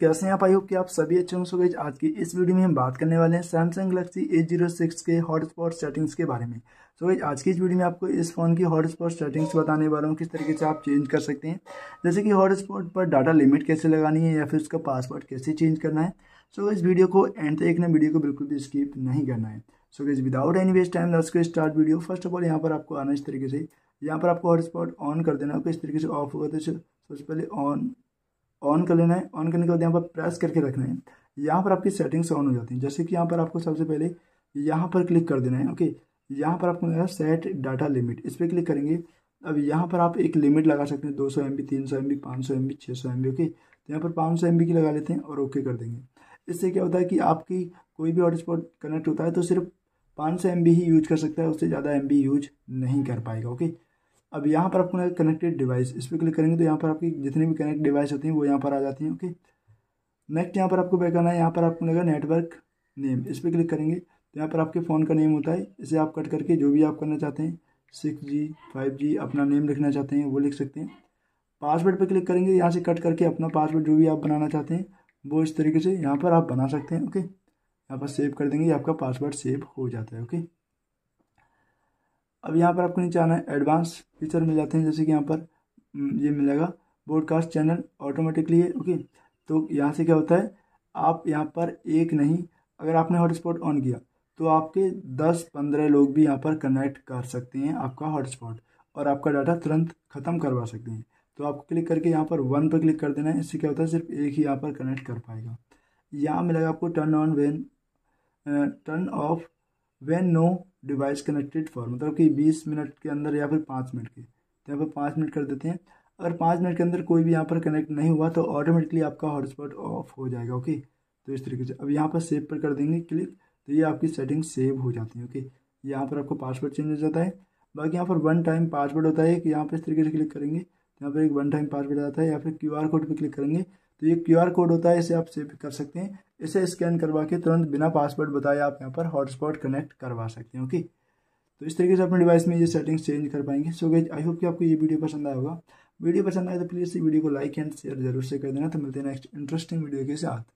कैसे हैं आप आई हो कि आप सभी अच्छे होंगे आज की इस वीडियो में हम बात करने वाले हैं Samsung Galaxy A zero six के हॉटस्पॉट सेटिंग्स के बारे में सो so, आज की इस वीडियो में आपको इस फ़ोन की हॉटस्पॉट सेटिंग्स बताने वाला हूँ किस तरीके से आप चेंज कर सकते हैं जैसे कि हॉटस्पॉट पर डाटा लिमिट कैसे लगानी है या फिर उसका पासवर्ड कैसे चेंज करना है सो so, इस वीडियो को एंड तक ने वीडियो को बिल्कुल भी स्किप नहीं करना है so so, without any waste time loss के start video first of all यहाँ पर आपको आना इस तरीके से यहाँ पर आपको हॉटस्पॉट ऑन कर देना किस तरीके से ऑफ होगा तो सबसे पहले ऑन ऑन कर लेना है ऑन करने के बाद यहाँ पर प्रेस करके रखना है यहाँ पर आपकी सेटिंग्स ऑन हो जाती हैं जैसे कि यहाँ पर आपको सबसे पहले यहाँ पर क्लिक कर देना है ओके यहाँ पर आपको सेट डाटा लिमिट इस पर क्लिक करेंगे अब यहाँ पर आप एक लिमिट लगा सकते हैं दो सौ एम बी तीन सौ एम बी पाँच सौ एम बी छः सौ एम बी ओके तो यहाँ पर पाँच सौ एम बी की लगा लेते हैं और ओके कर देंगे इससे क्या होता है कि आपकी कोई भी हॉटस्पॉट कनेक्ट होता है तो सिर्फ पाँच सौ एम बी ही यूज कर सकता है उससे ज़्यादा एम बी यूज नहीं कर पाएगा ओके अब यहाँ पर आपको कनेक्टेड डिवाइस इस पर क्लिक करेंगे तो यहाँ पर आपकी जितनी भी कनेक्ट डिवाइस होती हैं वो यहाँ पर आ जाती हैं ओके नेक्स्ट यहाँ पर आपको बैक करना है यहाँ पर आपको लगेगा नेटवर्क नेम इस पर क्लिक करेंगे तो यहाँ पर आपके फ़ोन का नेम होता है इसे आप कट करके जो भी आप करना चाहते हैं सिक्स जी फाइव जी अपना नेम लिखना चाहते हैं वो लिख सकते हैं पासवर्ड पर क्लिक करेंगे यहाँ से कट करके अपना पासवर्ड जो भी आप बनाना चाहते हैं वो इस तरीके से यहाँ पर आप बना सकते हैं ओके यहाँ पर सेव कर देंगे आपका पासवर्ड सेव हो जाता है ओके अब यहाँ पर आपको नीचे आना है एडवांस फीचर मिल जाते हैं जैसे कि यहाँ पर हम्म, ये मिलेगा ब्रॉडकास्ट चैनल ऑटोमेटिकली है ओके तो यहाँ से क्या होता है आप यहाँ पर एक नहीं अगर आपने हॉटस्पॉट ऑन किया तो आपके दस पंद्रह लोग भी यहाँ पर कनेक्ट कर सकते हैं आपका हॉटस्पॉट और आपका डाटा तुरंत ख़त्म करवा सकते हैं तो आपको क्लिक करके यहाँ पर वन पर क्लिक कर देना है इससे क्या होता है सिर्फ एक ही यहाँ पर कनेक्ट कर पाएगा यहाँ मिलेगा आपको turn on when turn off when no device connected for मतलब कि बीस मिनट के अंदर या फिर पाँच मिनट के तो यहाँ पर पाँच मिनट कर देते हैं अगर पाँच मिनट के अंदर कोई भी यहाँ पर कनेक्ट नहीं हुआ तो ऑटोमेटिकली आपका हॉटस्पॉट ऑफ हो जाएगा ओके तो इस तरीके से अब यहाँ पर सेव पर कर देंगे क्लिक तो ये आपकी सेटिंग सेव हो जाती है ओके यहाँ पर आपको पासवर्ड चेंज हो जाता है बाकी यहाँ पर वन टाइम पासवर्ड होता है कि यहाँ पर इस तरीके से क्लिक करेंगे तो यहाँ पर एक वन टाइम पासवर्ड आता है या फिर क्यू आर कोड पर क्लिक करेंगे तो ये क्यू कोड होता है इसे आप सेव कर सकते हैं इसे स्कैन करवा के तुरंत बिना पासवर्ड बताए आप यहाँ पर हॉटस्पॉट कनेक्ट करवा सकते हैं ओके तो इस तरीके से अपने डिवाइस में ये सेटिंग्स चेंज कर पाएंगे सो गई आई होप कि आपको ये वीडियो पसंद आया होगा वीडियो पसंद आए तो प्लीज़ इस वीडियो को लाइक एंड शेयर जरूर से कर देना तो मिलते हैं नेक्स्ट इंटरेस्टिंग वीडियो के साथ